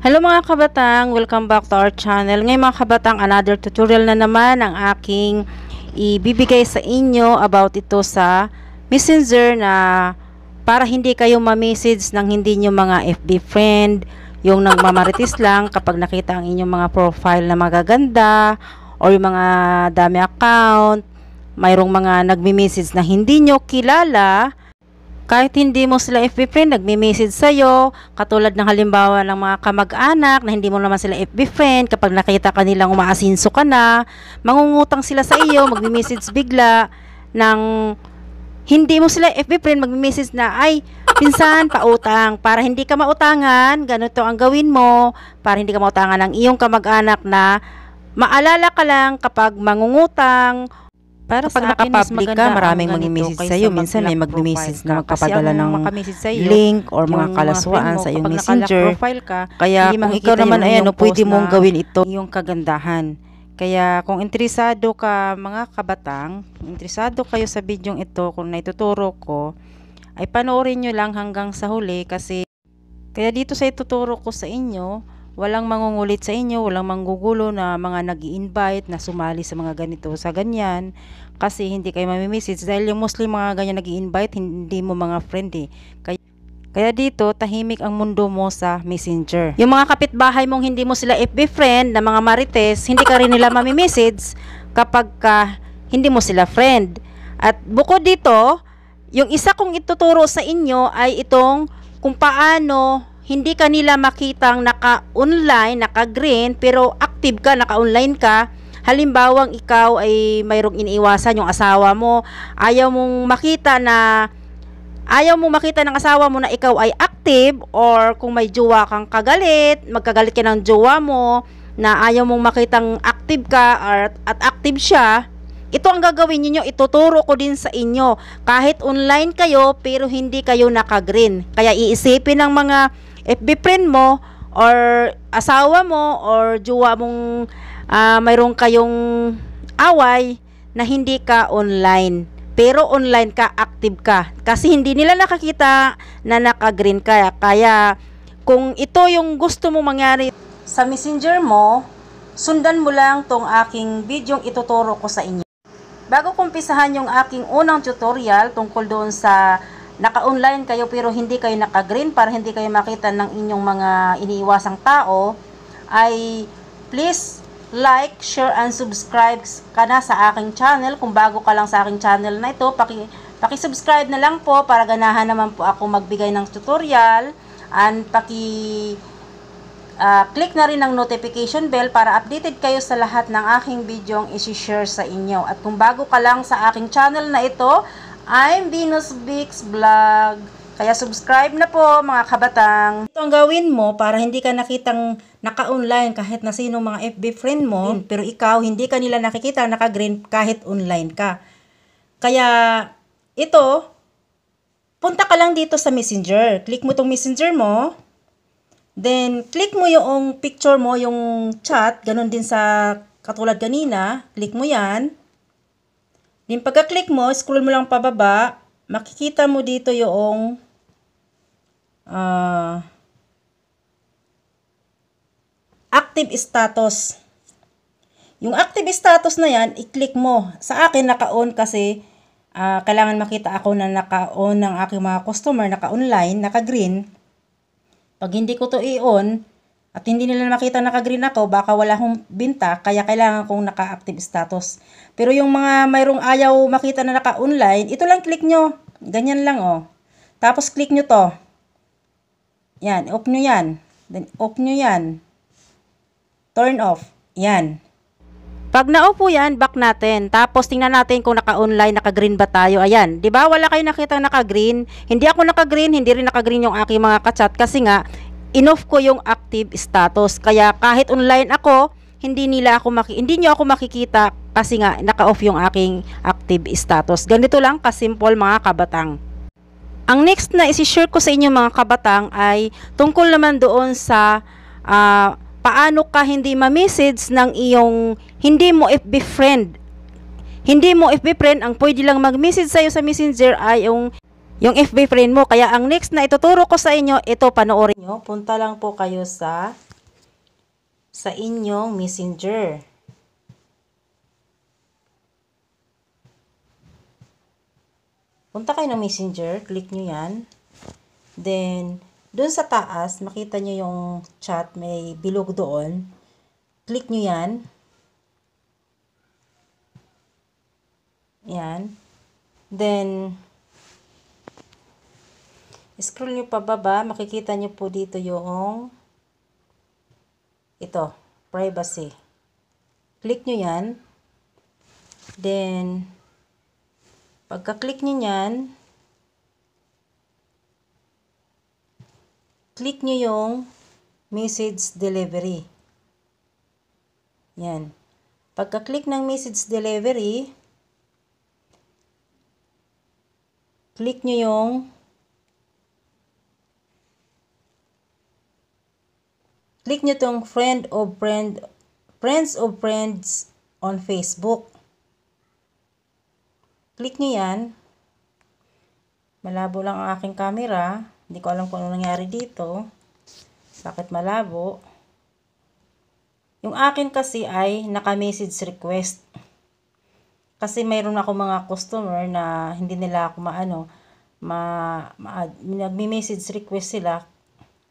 Hello mga kabatang, welcome back to our channel. Ngayon mga kabatang, another tutorial na naman ang aking ibibigay sa inyo about ito sa messenger na para hindi kayo ma-message ng hindi nyo mga FB friend, yung nagmamaritis lang kapag nakita ang inyong mga profile na magaganda or yung mga dami account, mayroong mga nagme-message na hindi nyo kilala, kahit hindi mo sila FB friend, nagme-message sa'yo, katulad ng halimbawa ng mga kamag-anak na hindi mo naman sila FB friend, kapag nakita ka nilang umaasinso ka na, mangungutang sila sa iyo, magme-message bigla ng hindi mo sila FB friend magme-message na ay pinsan pautang para hindi ka mautangan ganito ang gawin mo para hindi ka mautangan ng iyong kamag-anak na maalala ka lang kapag mangungutang para Kapag naka-public ka, maraming mag-message sa'yo. Minsan may mag-message na magpapadala ng link or mga kalaswaan sa iyong messenger. Ka, Kaya kung ikaw naman ay ano, pwede mong gawin ito. Yung kagandahan. Kaya kung interesado ka mga kabatang, interesado kayo sa bidyong ito kung naituturo ko, ay panoorin nyo lang hanggang sa huli kasi kaya dito sa ituturo ko sa inyo, walang mangungulit sa inyo, walang manggugulo na mga nag invite na sumali sa mga ganito sa ganyan kasi hindi kayo mamimessage dahil yung mostly mga ganyan nag invite hindi mo mga friend eh. Kaya kaya dito, tahimik ang mundo mo sa messenger. Yung mga kapitbahay mong hindi mo sila FB friend na mga marites, hindi ka rin nila mamimessage kapag ka hindi mo sila friend. At bukod dito, yung isa kong ituturo sa inyo ay itong kung paano hindi kanila makitang naka-online, naka-green, pero active ka, naka-online ka, halimbawang ikaw ay mayroong iniiwasan yung asawa mo, ayaw mong makita na ayaw mong makita ng asawa mo na ikaw ay active or kung may jowa kang kagalit, magkagalit ka ng jowa mo na ayaw mong makitang active ka or, at active siya, ito ang gagawin ninyo, ituturo ko din sa inyo. Kahit online kayo pero hindi kayo naka-green. Kaya iisipin ng mga FB friend mo or asawa mo or jowa mong uh, ah, mayroon kayong away na hindi ka online. Pero online ka, active ka. Kasi hindi nila nakakita na naka-green ka. Kaya kung ito yung gusto mo mangyari sa messenger mo, sundan mo lang tong aking video ituturo ko sa inyo. Bago kumpisahan yung aking unang tutorial tungkol doon sa naka-online kayo pero hindi kayo naka-green para hindi kayo makita ng inyong mga iniiwasang tao, ay please like, share, and subscribe ka na sa aking channel. Kung bago ka lang sa aking channel na ito, paki, paki-subscribe na lang po para ganahan naman po ako magbigay ng tutorial. And paki uh, click na rin ang notification bell para updated kayo sa lahat ng aking video ang isi-share sa inyo. At kung bago ka lang sa aking channel na ito, I'm Venus Vix Vlog. Kaya subscribe na po mga kabatang. Ito ang gawin mo para hindi ka nakitang naka-online kahit na sino mga FB friend mo. Hmm. Pero ikaw, hindi ka nila nakikita naka-green kahit online ka. Kaya ito, punta ka lang dito sa messenger. Click mo tong messenger mo. Then, click mo yung picture mo, yung chat. Ganun din sa katulad kanina. Click mo yan. Then pagka-click mo, scroll mo lang pababa, makikita mo dito yung uh, active status. Yung active status na yan, i-click mo. Sa akin, naka-on kasi uh, kailangan makita ako na naka-on ng aking mga customer, naka-online, naka-green. Pag hindi ko to i-on, at hindi nila makita naka-green ako, baka wala akong binta, kaya kailangan kong naka-active status. Pero yung mga mayroong ayaw makita na naka-online, ito lang click nyo. Ganyan lang oh. Tapos click nyo to. Yan, off nyo yan. Then off nyo yan. Turn off. Yan. Pag na-off yan, back natin. Tapos tingnan natin kung naka-online, naka-green ba tayo. Ayan, 'di ba? Wala kayo nakita naka-green. Hindi ako naka-green, hindi rin naka-green yung aking mga kachat kasi nga inoff ko yung active status. Kaya kahit online ako, hindi nila ako maki hindi niyo ako makikita kasi nga naka-off yung aking active status. Ganito lang simple mga kabatang. Ang next na i share ko sa inyo mga kabatang ay tungkol naman doon sa uh, paano ka hindi ma-message ng iyong hindi mo FB friend. Hindi mo FB friend, ang pwede lang mag-message sa iyo sa messenger ay yung yung FB friend mo. Kaya ang next na ituturo ko sa inyo, ito panoorin nyo. Punta lang po kayo sa sa inyong messenger. Punta kayo ng messenger, click nyo yan. Then, dun sa taas, makita nyo yung chat, may bilog doon. Click nyo yan. Yan. Then, Scroll nyo pababa, makikita nyo po dito yung ito, privacy. Click nyo yan. Then, pagka-click nyo yan, click nyo yung message delivery. Yan. Pagka-click ng message delivery, click nyo yung click nyo tong friend of friend, friends of friends on Facebook. Click nyo yan. Malabo lang ang aking camera. Hindi ko alam kung ano nangyari dito. Bakit malabo? Yung akin kasi ay naka-message request. Kasi mayroon ako mga customer na hindi nila ako maano, ma, ma, nagme-message request sila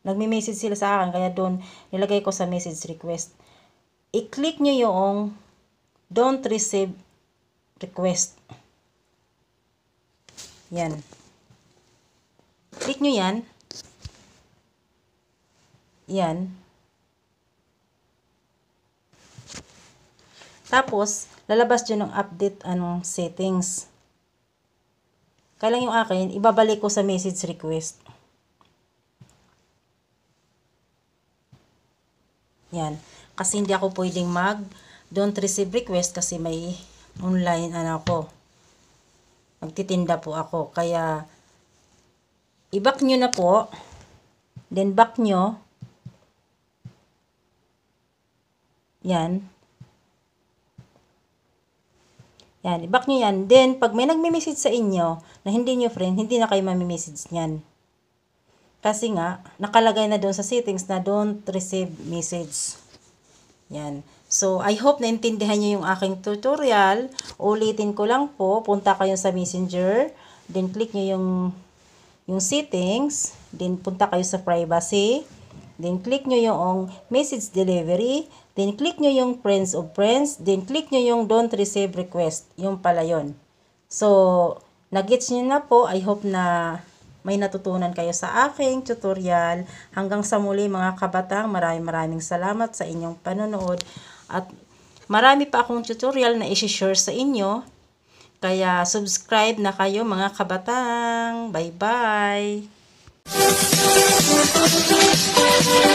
Nagme-message sila sa akin, kaya doon nilagay ko sa message request. I-click nyo yung don't receive request. Yan. Click nyo yan. Yan. Tapos, lalabas dyan ng update anong settings. Kaya lang yung akin, ibabalik ko sa message request. Yan. Kasi hindi ako pwedeng mag don't receive request kasi may online ano ako. Magtitinda po ako. Kaya i-back nyo na po. Then back nyo. Yan. Yan, i-back nyo yan. Then, pag may nagme-message sa inyo na hindi nyo friend, hindi na kayo mamimessage niyan. Kasi nga, nakalagay na doon sa settings na don't receive message. Yan. So, I hope naintindihan nyo yung aking tutorial. Ulitin ko lang po. Punta kayo sa messenger. Then, click nyo yung, yung settings. Then, punta kayo sa privacy. Then, click nyo yung message delivery. Then, click nyo yung friends of friends. Then, click nyo yung don't receive request. Yung pala yun. So, nag-gets nyo na po. I hope na may natutunan kayo sa aking tutorial. Hanggang sa muli mga kabatang, maraming maraming salamat sa inyong panonood at marami pa akong tutorial na isi-share sa inyo. Kaya subscribe na kayo mga kabatang. Bye-bye!